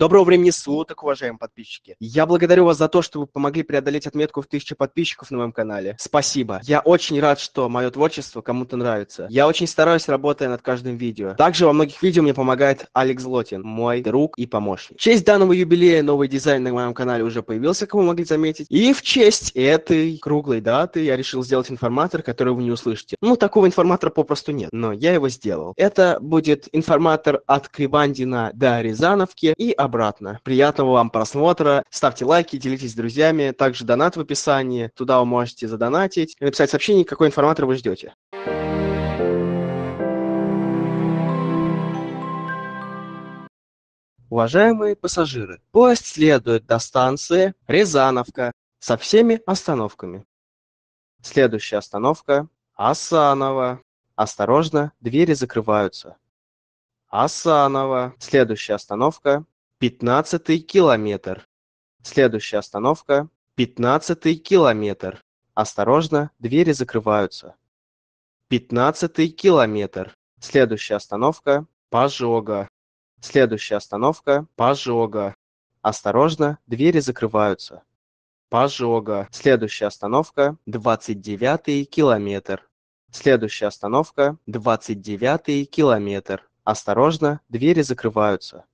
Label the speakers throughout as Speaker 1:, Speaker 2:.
Speaker 1: Доброго времени суток, уважаемые подписчики. Я благодарю вас за то, что вы помогли преодолеть отметку в 1000 подписчиков на моем канале. Спасибо. Я очень рад, что мое творчество кому-то нравится. Я очень стараюсь, работая над каждым видео. Также во многих видео мне помогает Алекс Злотин, мой друг и помощник. В честь данного юбилея новый дизайн на моем канале уже появился, как вы могли заметить. И в честь этой круглой даты я решил сделать информатор, который вы не услышите. Ну, такого информатора попросту нет, но я его сделал. Это будет информатор от Кривандина до Рязановки и об обратно. Приятного вам просмотра. Ставьте лайки, делитесь с друзьями. Также донат в описании. Туда вы можете задонатить и написать сообщение, какой информатор вы ждете. Уважаемые пассажиры, поезд следует до станции Рязановка со всеми остановками. Следующая остановка – Асанова. Осторожно, двери закрываются. Асанова. Следующая остановка пятнадцатый километр. Следующая остановка пятнадцатый километр. Осторожно, двери закрываются. Пятнадцатый километр. Следующая остановка Пожога. Следующая остановка Пожога. Осторожно, двери закрываются. Пожога. Следующая остановка двадцать девятый километр. Следующая остановка двадцать девятый километр. Осторожно, двери закрываются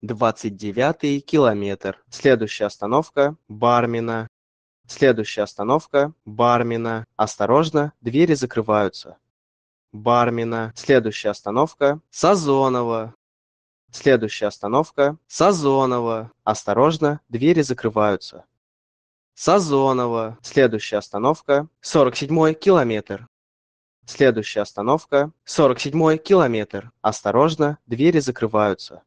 Speaker 1: двадцать девятый километр. Следующая остановка – Бармина. Следующая остановка – Бармина. Осторожно, двери закрываются. Бармина. Следующая остановка – Сазонова. Следующая остановка – Сазонова. Осторожно, двери закрываются. Сазонова. Следующая остановка – 47-й километр. Следующая остановка – 47-й километр. Осторожно, двери закрываются.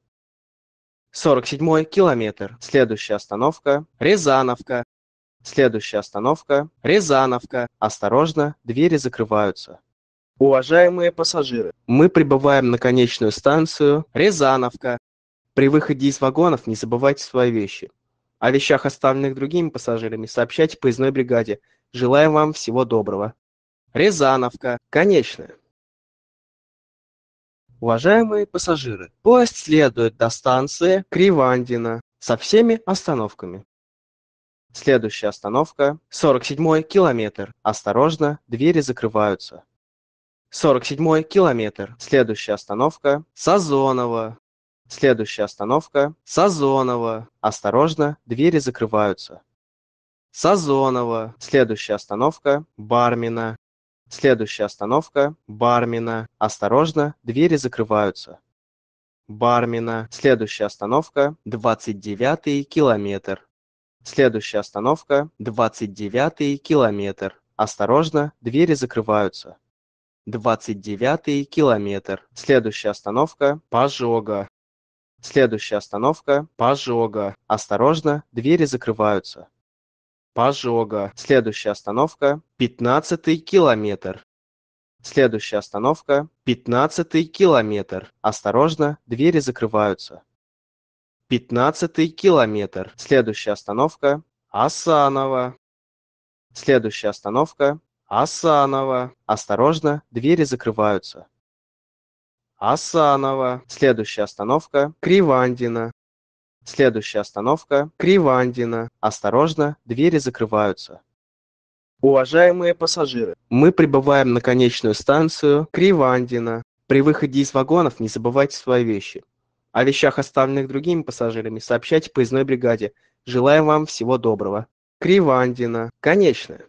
Speaker 1: Сорок седьмой километр. Следующая остановка – Рязановка. Следующая остановка – Рязановка. Осторожно, двери закрываются. Уважаемые пассажиры, мы прибываем на конечную станцию Рязановка. При выходе из вагонов не забывайте свои вещи. О вещах, оставленных другими пассажирами, сообщайте поездной бригаде. Желаем вам всего доброго. Рязановка. Конечная. Уважаемые пассажиры, поезд следует до станции Кривандина со всеми остановками. Следующая остановка – 47-й километр. Осторожно, двери закрываются. 47-й километр. Следующая остановка – Сазонова. Следующая остановка – Сазонова. Осторожно, двери закрываются. Сазонова. Следующая остановка – Бармина. Следующая остановка – Бармина. Осторожно, двери закрываются. Бармина. Следующая остановка – 29-й километр. Следующая остановка – 29-й километр. Осторожно, двери закрываются. 29-й километр. Следующая остановка – Пожога. Следующая остановка – Пожога. Осторожно, двери закрываются. Пожога. Следующая остановка – 15 километр. Следующая остановка – 15 километр. Осторожно, двери закрываются. 15 километр. Следующая остановка – Асанова. Следующая остановка – Асанова. Осторожно, двери закрываются. Асанова. Следующая остановка – Кривандина. Следующая остановка – Кривандина. Осторожно, двери закрываются. Уважаемые пассажиры, мы прибываем на конечную станцию Кривандина. При выходе из вагонов не забывайте свои вещи. О вещах, оставленных другими пассажирами, сообщайте поездной бригаде. Желаем вам всего доброго. Кривандина. Конечная.